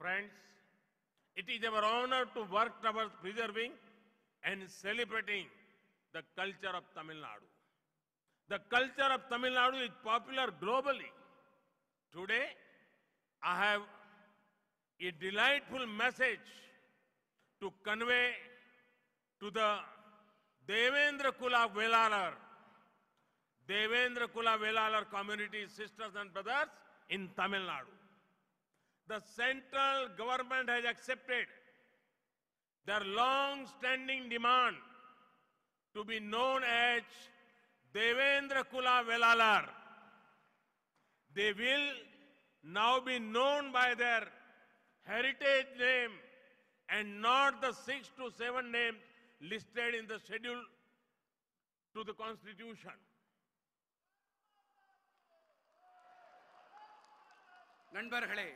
Friends, it is our honor to work towards preserving and celebrating the culture of Tamil Nadu. The culture of Tamil Nadu is popular globally. Today, I have a delightful message to convey to the Devendra Kula Velalar, Devendra Kula Velalar community sisters and brothers in Tamil Nadu. the central government has accepted their long standing demand to be known as Devendra Kula Velalar. They will now be known by their heritage name and not the six to seven names listed in the schedule to the Constitution. நண்பர்களே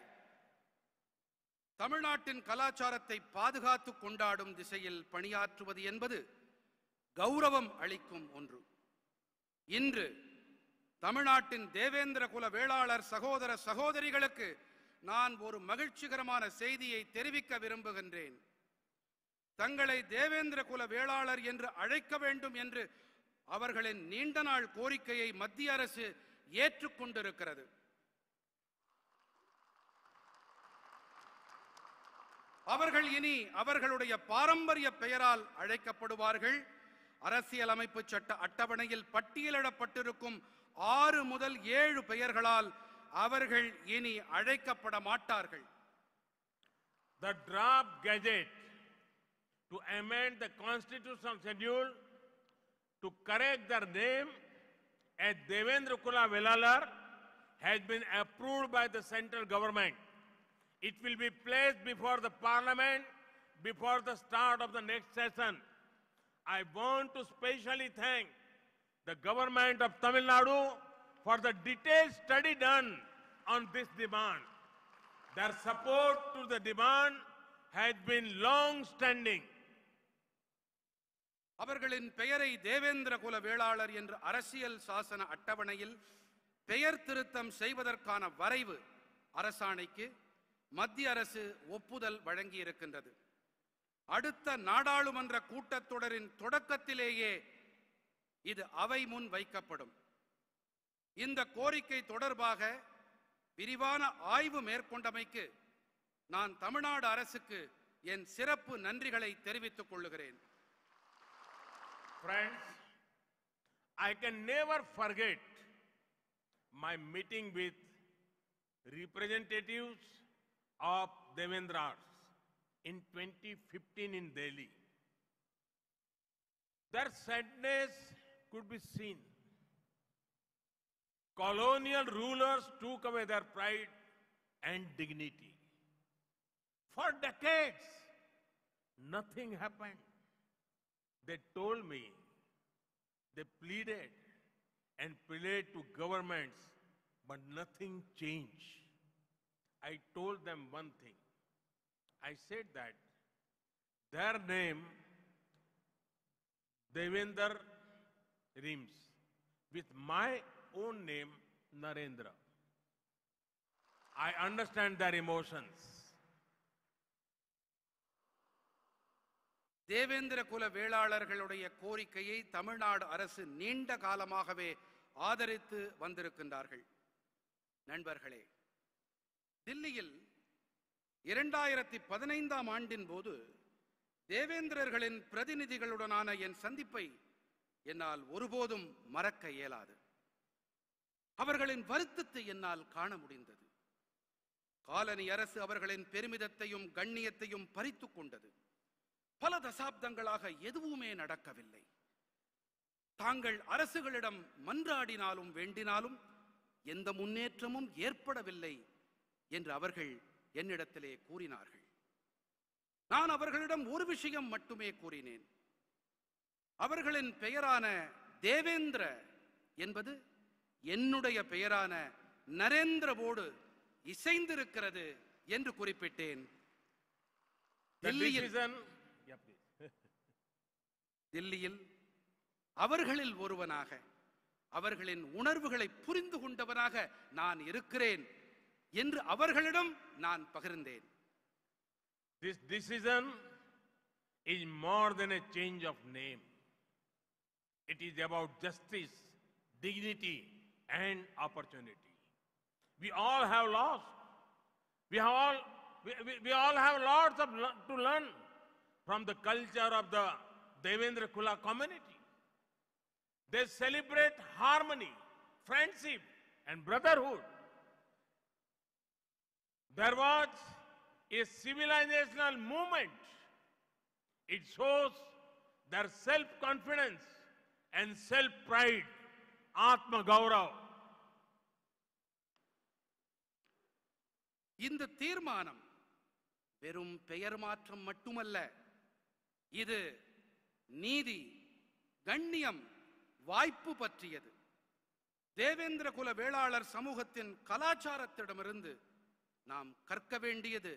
தமிழ்நாட்டின் கலாச்சாரத்தை பாதுகாத்து கொண்டாடும் திசையில் பணியாற்றுவது என்பது கௌரவம் அளிக்கும் ஒன்று இன்று தமிழ்நாட்டின் தேவேந்திர குல வேளாளர் சகோதர சகோதரிகளுக்கு நான் ஒரு மகிழ்ச்சிகரமான செய்தியை தெரிவிக்க விரும்புகின்றேன் தங்களை தேவேந்திர குல வேளாளர் என்று அழைக்க வேண்டும் என்று அவர்களின் நீண்ட நாள் கோரிக்கையை மத்திய அரசு ஏற்றுக்கொண்டிருக்கிறது அவர்கள் இனி அவர்களுடைய பாரம்பரிய பெயரால் அழைக்கப்படுவார்கள் அரசியலமைப்பு சட்ட அட்டவணையில் பட்டியலிடப்பட்டிருக்கும் ஆறு முதல் ஏழு பெயர்களால் அவர்கள் இனி அழைக்கப்பட மாட்டார்கள் The draft gadget to amend the constitutional schedule to correct their name as Devendra Kula Velalar has been approved by the central government. It will be placed before the parliament before the start of the next session. I want to specially thank the government of Tamil Nadu for the detailed study done on this demand. Their support to the demand has been long standing. அவர்களின் பெயரை தேவேந்திர குல வேளாளர் என்று அரசியல் சாசன அட்டவணையில் பெயர் திருத்தம் செய்வதற்கான வரைவு அரசாணைக்கு மத்திய அரசு ஒப்புதல் வழங்கியிருக்கின்றது அடுத்த நாடாளுமன்ற கூட்டத்தொடரின் தொடக்கத்திலேயே இது அவை முன் வைக்கப்படும் இந்த கோரிக்கை தொடர்பாக விரிவான ஆய்வு மேற்கொண்டமைக்கு நான் தமிழ்நாடு அரசுக்கு என் சிறப்பு நன்றிகளை தெரிவித்துக் கொள்ளுகிறேன் Friends, I can never of Devendras in 2015 in Delhi. Their sadness could be seen. Colonial rulers took away their pride and dignity. For decades, nothing happened. They told me, they pleaded and pleaded to governments, but nothing changed. I told them one thing. I said that their name, Devendra, rhymes with my own name, Narendra. I understand their emotions. Devendra குல வேளாளர்களுடைய கோரிக்கையை தமிழ்நாடு அரசு நீண்ட காலமாகவே ஆதரித்து வந்திருக்கின்றார்கள் நண்பர்களே தில்லியில் இரண்டாயிரத்தி பதினைந்தாம் ஆண்டின் போது தேவேந்திரர்களின் பிரதிநிதிகளுடனான என் சந்திப்பை என்னால் ஒருபோதும் மறக்க இயலாது அவர்களின் வருத்தத்தை என்னால் காண முடிந்தது காலனி அரசு அவர்களின் பெருமிதத்தையும் கண்ணியத்தையும் பறித்துக் கொண்டது பல தசாப்தங்களாக எதுவுமே நடக்கவில்லை தாங்கள் அரசுகளிடம் மன்றாடினாலும் வேண்டினாலும் எந்த முன்னேற்றமும் ஏற்படவில்லை என்று அவர்கள் என்னிடத்திலே கூறினார்கள் நான் அவர்களிடம் ஒரு விஷயம் மட்டுமே கூறினேன் அவர்களின் பெயரான தேவேந்திர என்பது என்னுடைய பெயரான நரேந்திரவோடு இசைந்திருக்கிறது என்று குறிப்பிட்டேன் தில்லியில் அவர்களில் ஒருவனாக அவர்களின் உணர்வுகளை புரிந்து கொண்டவனாக நான் இருக்கிறேன் This decision is more than a change of name. It is about justice, dignity, and opportunity. We all have lost. We have all we all have lots of to learn from the culture of the Devendra Kula community. They celebrate harmony, friendship, and brotherhood. There was a civilizational movement. It shows their self confidence and self pride, Atma Gaurav. இந்த தீர்மானம் வெறும் பெயர் மாற்றம் மட்டுமல்ல இது நீதி கண்ணியம் வாய்ப்பு பற்றியது தேவேந்திர குல வேளாளர் சமூகத்தின் கலாச்சாரத்திடமிருந்து நாம் கற்க வேண்டியது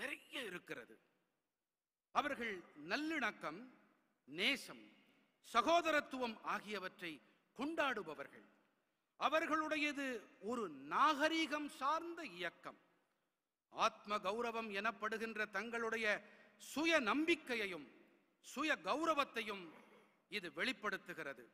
நிறைய இருக்கிறது அவர்கள் நல்லிணக்கம் நேசம் சகோதரத்துவம் ஆகியவற்றை கொண்டாடுபவர்கள் அவர்களுடையது ஒரு நாகரீகம் சார்ந்த இயக்கம் ஆத்ம கௌரவம் எனப்படுகின்ற தங்களுடைய சுய நம்பிக்கையையும் சுய கௌரவத்தையும் இது வெளிப்படுத்துகிறது